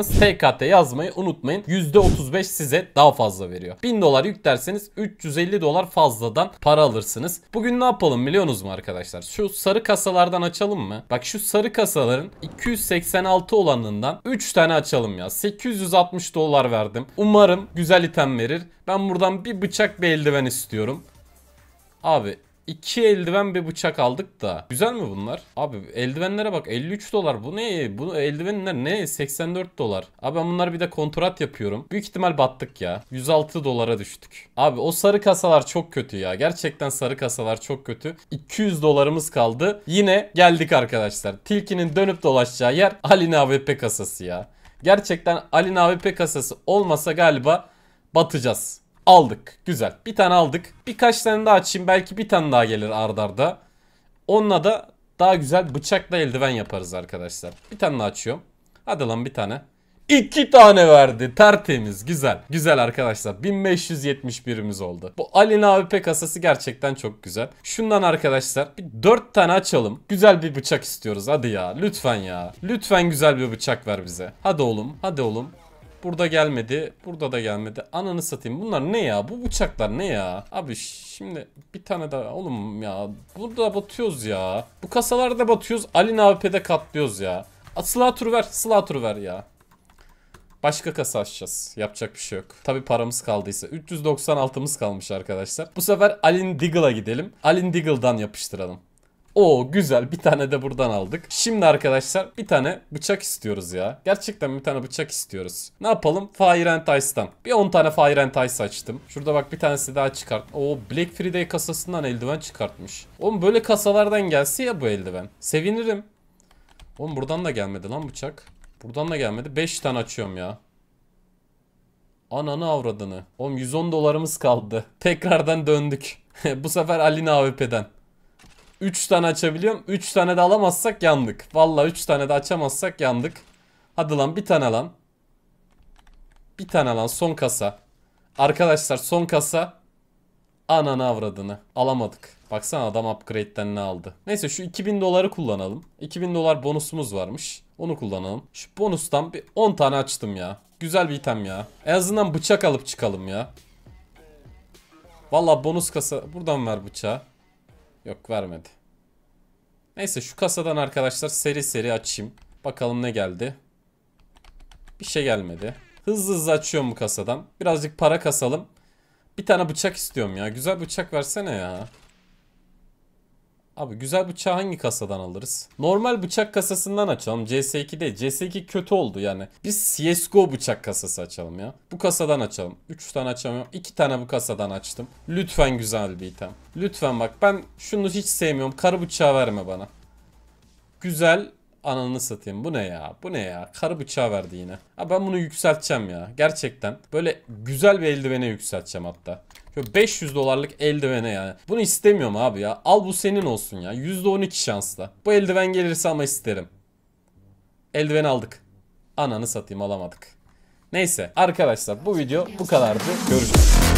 alırsanız TKT yazmayı unutmayın. %35 size daha fazla veriyor. 1000 dolar yüklerseniz 350 dolar fazladan para alırsınız. Bugün ne yapalım biliyorsunuz mu arkadaşlar? Şu sarı kasalardan açalım mı? Bak şu sarı kasaların 286 olanından 3 tane açalım ya. 860 dolar verdim. Umarım güzel item verir. Ben buradan bir bıçak bir eldiven istiyorum. Abi İki eldiven bir bıçak aldık da. Güzel mi bunlar? Abi eldivenlere bak 53 dolar. Bu ne? Bu eldivenler ne? 84 dolar. Abi ben bunları bir de kontrat yapıyorum. Büyük ihtimal battık ya. 106 dolara düştük. Abi o sarı kasalar çok kötü ya. Gerçekten sarı kasalar çok kötü. 200 dolarımız kaldı. Yine geldik arkadaşlar. Tilkinin dönüp dolaşacağı yer Alina AWP kasası ya. Gerçekten Alina AWP kasası olmasa galiba batacağız. Aldık. Güzel. Bir tane aldık. Birkaç tane daha açayım. Belki bir tane daha gelir ardarda. Onunla da daha güzel bıçakla eldiven yaparız arkadaşlar. Bir tane daha açıyorum. Hadi lan bir tane. İki tane verdi. Tertemiz. Güzel. Güzel arkadaşlar. 1571'imiz oldu. Bu Alin AWP kasası gerçekten çok güzel. Şundan arkadaşlar bir 4 tane açalım. Güzel bir bıçak istiyoruz. Hadi ya. Lütfen ya. Lütfen güzel bir bıçak ver bize. Hadi oğlum. Hadi oğlum. Burada gelmedi. Burada da gelmedi. Ananı satayım. Bunlar ne ya? Bu bıçaklar ne ya? Abi şimdi bir tane daha. Oğlum ya. Burada batıyoruz ya. Bu kasalarda batıyoruz. Ali Navipe'de katlıyoruz ya. Slatur ver. Slatur ver ya. Başka kasa açacağız. Yapacak bir şey yok. Tabi paramız kaldıysa. 396'mız kalmış arkadaşlar. Bu sefer Alin Diggle'a gidelim. Alin Diggle'dan yapıştıralım. O güzel bir tane de buradan aldık. Şimdi arkadaşlar bir tane bıçak istiyoruz ya. Gerçekten bir tane bıçak istiyoruz. Ne yapalım? Fire and Ice'dan. Bir 10 tane Fire and Ice açtım. Şurada bak bir tanesi daha çıkart. O Black Friday kasasından eldiven çıkartmış. Oğlum böyle kasalardan gelse ya bu eldiven. Sevinirim. Oğlum buradan da gelmedi lan bıçak. Buradan da gelmedi. 5 tane açıyorum ya. Ananı avradını. Oğlum 110 dolarımız kaldı. Tekrardan döndük. bu sefer Alina AWP'den. 3 tane açabiliyorum. 3 tane de alamazsak yandık. Valla 3 tane de açamazsak yandık. Hadi lan bir tane lan. Bir tane lan son kasa. Arkadaşlar son kasa. Ananı avradını. Alamadık. Baksana adam upgrade'den ne aldı. Neyse şu 2000 doları kullanalım. 2000 dolar bonusumuz varmış. Onu kullanalım. Şu bonustan bir 10 tane açtım ya. Güzel bir item ya. En azından bıçak alıp çıkalım ya. Valla bonus kasa. Buradan ver bıçağı. Yok vermedi. Neyse şu kasadan arkadaşlar seri seri açayım. Bakalım ne geldi. Bir şey gelmedi. Hızlı hızlı açıyorum bu kasadan. Birazcık para kasalım. Bir tane bıçak istiyorum ya. Güzel bıçak versene ya. Abi güzel bıçağı hangi kasadan alırız? Normal bıçak kasasından açalım. CS2 değil. CS2 kötü oldu yani. Biz CSGO bıçak kasası açalım ya. Bu kasadan açalım. 3 tane açamıyorum. 2 tane bu kasadan açtım. Lütfen güzel bir item. Lütfen bak ben şunu hiç sevmiyorum. Karı bıçağı verme bana. Güzel ananı satayım. Bu ne ya? Bu ne ya? Karı bıçağı verdi yine. Abi ben bunu yükselteceğim ya. Gerçekten. Böyle güzel bir eldivene yükselteceğim hatta. Şöyle 500 dolarlık eldivene yani. Bunu istemiyorum abi ya. Al bu senin olsun ya. %12 şansla. Bu eldiven gelirse ama isterim. Eldiven aldık. Ananı satayım alamadık. Neyse arkadaşlar bu video bu kadardı. Görüşürüz.